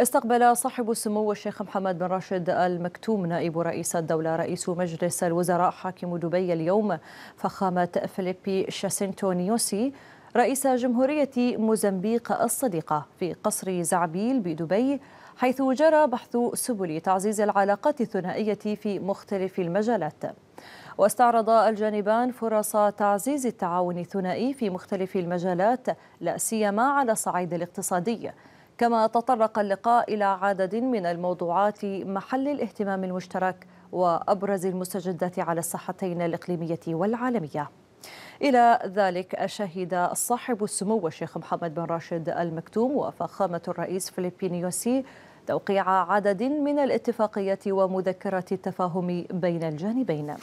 استقبل صاحب السمو الشيخ محمد بن راشد المكتوم نائب رئيس الدولة رئيس مجلس الوزراء حاكم دبي اليوم فخامة فيليبي شاسينتو نيوسي رئيس جمهورية موزمبيق الصديقة في قصر زعبيل بدبي حيث جرى بحث سبل تعزيز العلاقات الثنائية في مختلف المجالات واستعرض الجانبان فرص تعزيز التعاون الثنائي في مختلف المجالات لا سيما على الصعيد الاقتصادي كما تطرق اللقاء إلى عدد من الموضوعات محل الاهتمام المشترك وأبرز المستجدات على الصحتين الإقليمية والعالمية إلى ذلك شهد صاحب السمو الشيخ محمد بن راشد المكتوم وفخامة الرئيس يوسي توقيع عدد من الاتفاقيات ومذكرة التفاهم بين الجانبين